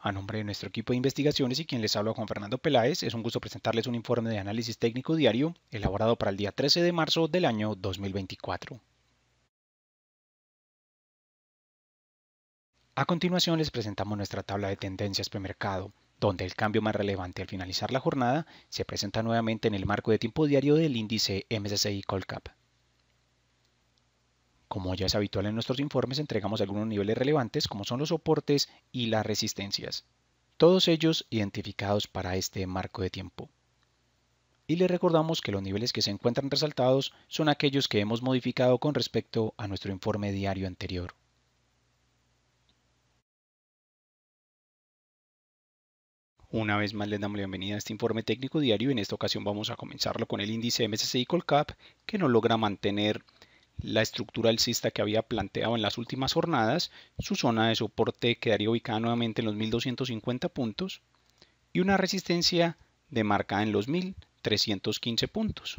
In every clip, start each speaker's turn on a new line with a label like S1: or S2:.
S1: A nombre de nuestro equipo de investigaciones y quien les habla con Fernando Peláez, es un gusto presentarles un informe de análisis técnico diario elaborado para el día 13 de marzo del año 2024. A continuación les presentamos nuestra tabla de tendencias premercado, donde el cambio más relevante al finalizar la jornada se presenta nuevamente en el marco de tiempo diario del índice MSCI Colcap. Como ya es habitual en nuestros informes, entregamos algunos niveles relevantes como son los soportes y las resistencias, todos ellos identificados para este marco de tiempo. Y les recordamos que los niveles que se encuentran resaltados son aquellos que hemos modificado con respecto a nuestro informe diario anterior. Una vez más les damos la bienvenida a este informe técnico diario y en esta ocasión vamos a comenzarlo con el índice MSCI Cap, que nos logra mantener la estructura alcista que había planteado en las últimas jornadas, su zona de soporte quedaría ubicada nuevamente en los 1250 puntos y una resistencia demarcada en los 1315 puntos,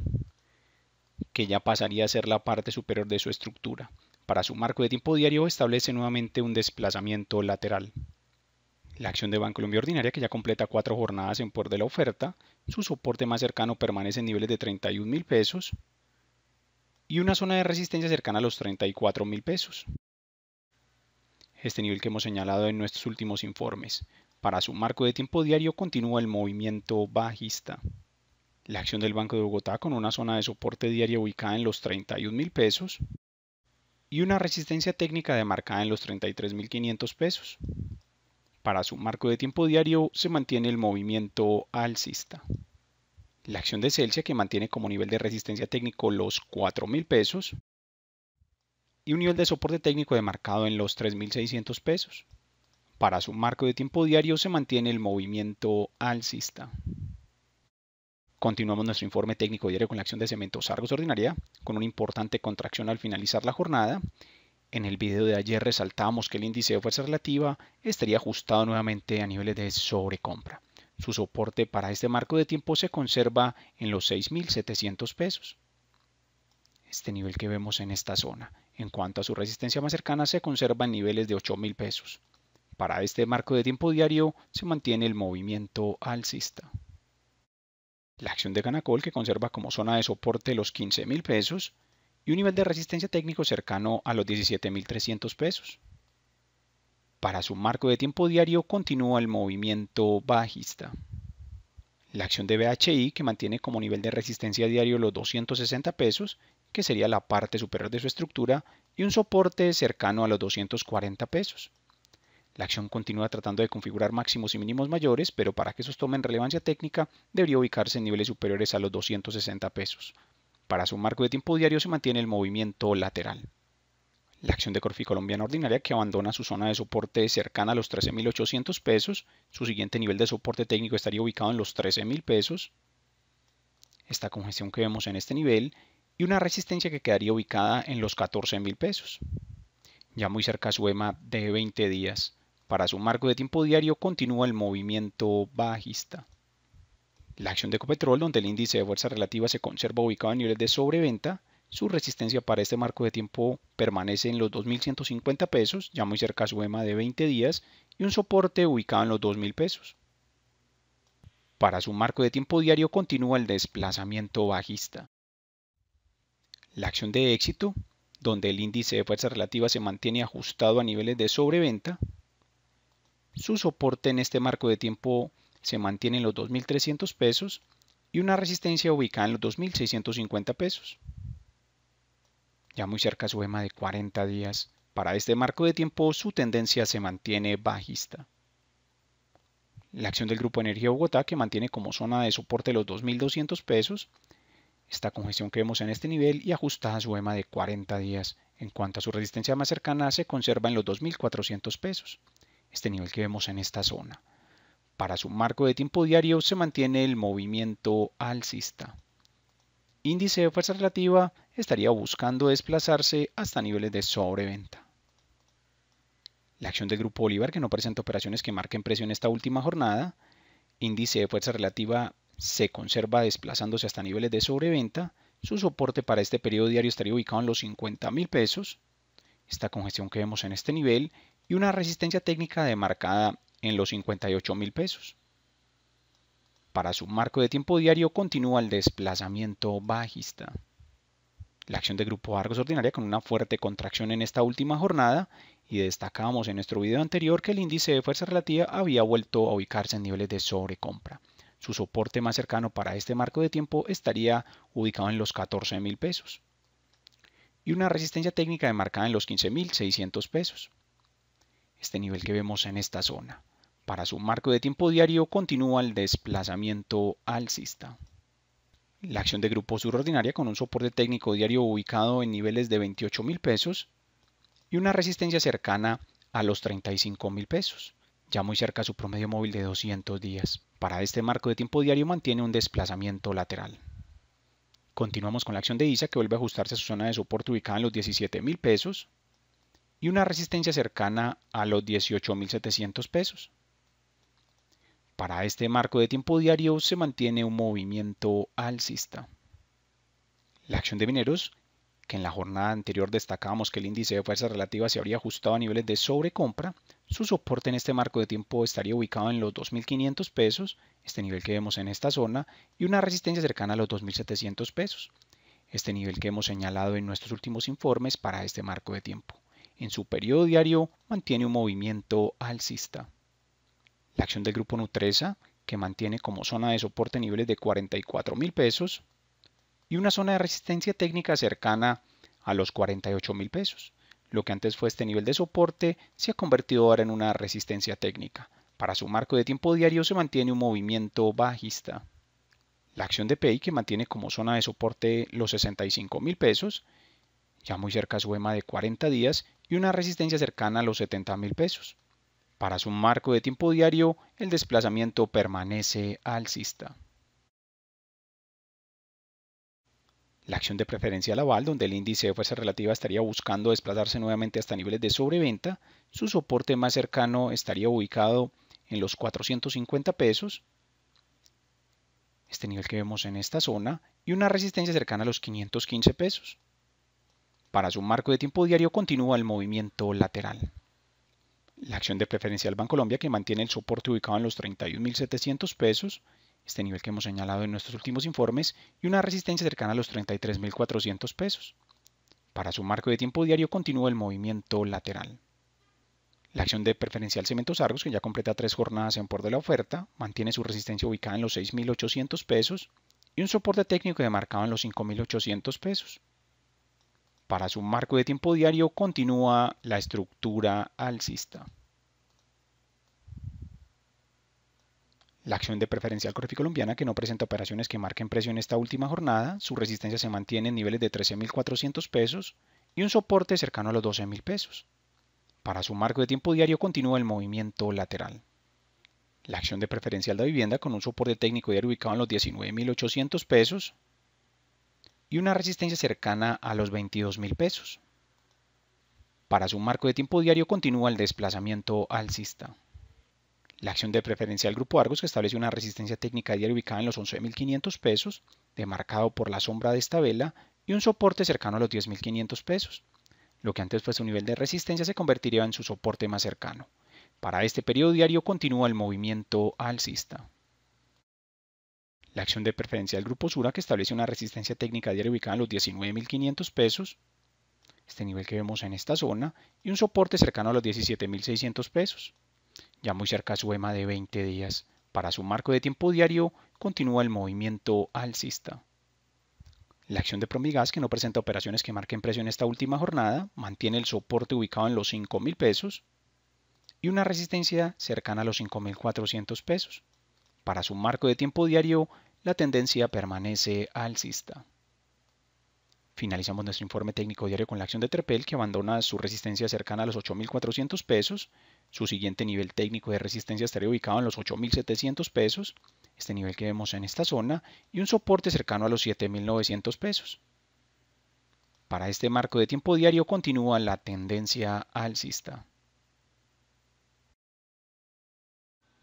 S1: que ya pasaría a ser la parte superior de su estructura. Para su marco de tiempo diario establece nuevamente un desplazamiento lateral. La acción de Colombia Ordinaria, que ya completa cuatro jornadas en por de la oferta, su soporte más cercano permanece en niveles de 31 mil pesos y una zona de resistencia cercana a los 34 mil pesos. Este nivel que hemos señalado en nuestros últimos informes. Para su marco de tiempo diario continúa el movimiento bajista. La acción del Banco de Bogotá con una zona de soporte diario ubicada en los 31 mil pesos y una resistencia técnica demarcada en los 33.500 pesos. Para su marco de tiempo diario se mantiene el movimiento alcista la acción de Celsius que mantiene como nivel de resistencia técnico los 4.000 pesos y un nivel de soporte técnico demarcado en los 3.600 pesos. Para su marco de tiempo diario se mantiene el movimiento alcista. Continuamos nuestro informe técnico diario con la acción de cementos Argos Ordinaria, con una importante contracción al finalizar la jornada. En el video de ayer resaltamos que el índice de fuerza relativa estaría ajustado nuevamente a niveles de sobrecompra. Su soporte para este marco de tiempo se conserva en los 6.700 pesos. Este nivel que vemos en esta zona. En cuanto a su resistencia más cercana se conserva en niveles de 8.000 pesos. Para este marco de tiempo diario se mantiene el movimiento alcista. La acción de Ganacol que conserva como zona de soporte los 15.000 pesos y un nivel de resistencia técnico cercano a los 17.300 pesos. Para su marco de tiempo diario continúa el movimiento bajista. La acción de BHI que mantiene como nivel de resistencia diario los 260 pesos, que sería la parte superior de su estructura, y un soporte cercano a los 240 pesos. La acción continúa tratando de configurar máximos y mínimos mayores, pero para que esos tomen relevancia técnica debería ubicarse en niveles superiores a los 260 pesos. Para su marco de tiempo diario se mantiene el movimiento lateral la acción de Corfi Colombiana Ordinaria que abandona su zona de soporte cercana a los 13.800 pesos. Su siguiente nivel de soporte técnico estaría ubicado en los 13.000 pesos. Esta congestión que vemos en este nivel y una resistencia que quedaría ubicada en los 14.000 pesos. Ya muy cerca e a su EMA de 20 días. Para su marco de tiempo diario continúa el movimiento bajista. La acción de Copetrol, donde el índice de fuerza relativa se conserva ubicado en niveles de sobreventa, su resistencia para este marco de tiempo permanece en los 2.150 pesos, ya muy cerca a su EMA de 20 días, y un soporte ubicado en los 2.000 pesos. Para su marco de tiempo diario continúa el desplazamiento bajista. La acción de éxito, donde el índice de fuerza relativa se mantiene ajustado a niveles de sobreventa. Su soporte en este marco de tiempo se mantiene en los 2.300 pesos y una resistencia ubicada en los 2.650 pesos ya muy cerca su EMA de 40 días. Para este marco de tiempo su tendencia se mantiene bajista. La acción del Grupo Energía Bogotá que mantiene como zona de soporte los 2.200 pesos, esta congestión que vemos en este nivel y ajustada a su EMA de 40 días. En cuanto a su resistencia más cercana se conserva en los 2.400 pesos, este nivel que vemos en esta zona. Para su marco de tiempo diario se mantiene el movimiento alcista índice de fuerza relativa estaría buscando desplazarse hasta niveles de sobreventa. La acción del Grupo Bolívar, que no presenta operaciones que marquen presión esta última jornada, índice de fuerza relativa se conserva desplazándose hasta niveles de sobreventa, su soporte para este periodo diario estaría ubicado en los 50,000 mil pesos, esta congestión que vemos en este nivel, y una resistencia técnica demarcada en los 58,000 mil pesos para su marco de tiempo diario continúa el desplazamiento bajista. La acción de grupo Argos ordinaria con una fuerte contracción en esta última jornada y destacamos en nuestro video anterior que el índice de fuerza relativa había vuelto a ubicarse en niveles de sobrecompra. Su soporte más cercano para este marco de tiempo estaría ubicado en los 14,000 pesos y una resistencia técnica demarcada en los 15.600 pesos. Este nivel que vemos en esta zona. Para su marco de tiempo diario continúa el desplazamiento alcista. La acción de grupo subordinaria con un soporte técnico diario ubicado en niveles de 28 mil pesos y una resistencia cercana a los 35 mil pesos, ya muy cerca a su promedio móvil de 200 días. Para este marco de tiempo diario mantiene un desplazamiento lateral. Continuamos con la acción de ISA que vuelve a ajustarse a su zona de soporte ubicada en los 17 mil pesos y una resistencia cercana a los 18 mil 700 pesos. Para este marco de tiempo diario se mantiene un movimiento alcista. La acción de mineros, que en la jornada anterior destacábamos que el índice de fuerza relativa se habría ajustado a niveles de sobrecompra, su soporte en este marco de tiempo estaría ubicado en los 2.500 pesos, este nivel que vemos en esta zona, y una resistencia cercana a los 2.700 pesos, este nivel que hemos señalado en nuestros últimos informes para este marco de tiempo. En su periodo diario mantiene un movimiento alcista la acción del grupo Nutresa, que mantiene como zona de soporte niveles de 44 mil pesos y una zona de resistencia técnica cercana a los 48 mil pesos. Lo que antes fue este nivel de soporte se ha convertido ahora en una resistencia técnica. Para su marco de tiempo diario se mantiene un movimiento bajista. La acción de PEI, que mantiene como zona de soporte los 65 mil pesos, ya muy cerca su EMA de 40 días y una resistencia cercana a los 70 mil pesos. Para su marco de tiempo diario, el desplazamiento permanece alcista. La acción de preferencia Laval, donde el índice de fuerza relativa estaría buscando desplazarse nuevamente hasta niveles de sobreventa, su soporte más cercano estaría ubicado en los 450 pesos, este nivel que vemos en esta zona, y una resistencia cercana a los 515 pesos. Para su marco de tiempo diario continúa el movimiento lateral la acción de preferencial Bancolombia que mantiene el soporte ubicado en los 31.700 pesos, este nivel que hemos señalado en nuestros últimos informes, y una resistencia cercana a los 33.400 pesos. Para su marco de tiempo diario continúa el movimiento lateral. La acción de preferencial Cementos Argos, que ya completa tres jornadas en por de la oferta, mantiene su resistencia ubicada en los 6.800 pesos y un soporte técnico demarcado en los 5.800 pesos. Para su marco de tiempo diario continúa la estructura alcista. La acción de preferencial Corfi colombiana, que no presenta operaciones que marquen precio en esta última jornada, su resistencia se mantiene en niveles de 13.400 pesos y un soporte cercano a los 12.000 pesos. Para su marco de tiempo diario continúa el movimiento lateral. La acción de preferencial de vivienda con un soporte técnico diario ubicado en los 19.800 pesos y una resistencia cercana a los 22 mil pesos. Para su marco de tiempo diario continúa el desplazamiento alcista. La acción de preferencia del grupo Argos que establece una resistencia técnica diaria ubicada en los 11.500 pesos, demarcado por la sombra de esta vela, y un soporte cercano a los 10.500 pesos. Lo que antes fue su nivel de resistencia se convertiría en su soporte más cercano. Para este periodo diario continúa el movimiento alcista la acción de preferencia del grupo Sura que establece una resistencia técnica diaria ubicada en los 19.500 pesos, este nivel que vemos en esta zona, y un soporte cercano a los 17.600 pesos. Ya muy cerca e a su EMA de 20 días. Para su marco de tiempo diario continúa el movimiento alcista. La acción de Promigas, que no presenta operaciones que marquen precio en esta última jornada, mantiene el soporte ubicado en los 5.000 pesos y una resistencia cercana a los 5.400 pesos. Para su marco de tiempo diario, la tendencia permanece alcista. Finalizamos nuestro informe técnico diario con la acción de Trepel que abandona su resistencia cercana a los 8.400 pesos. Su siguiente nivel técnico de resistencia estaría ubicado en los 8.700 pesos, este nivel que vemos en esta zona, y un soporte cercano a los 7.900 pesos. Para este marco de tiempo diario continúa la tendencia alcista.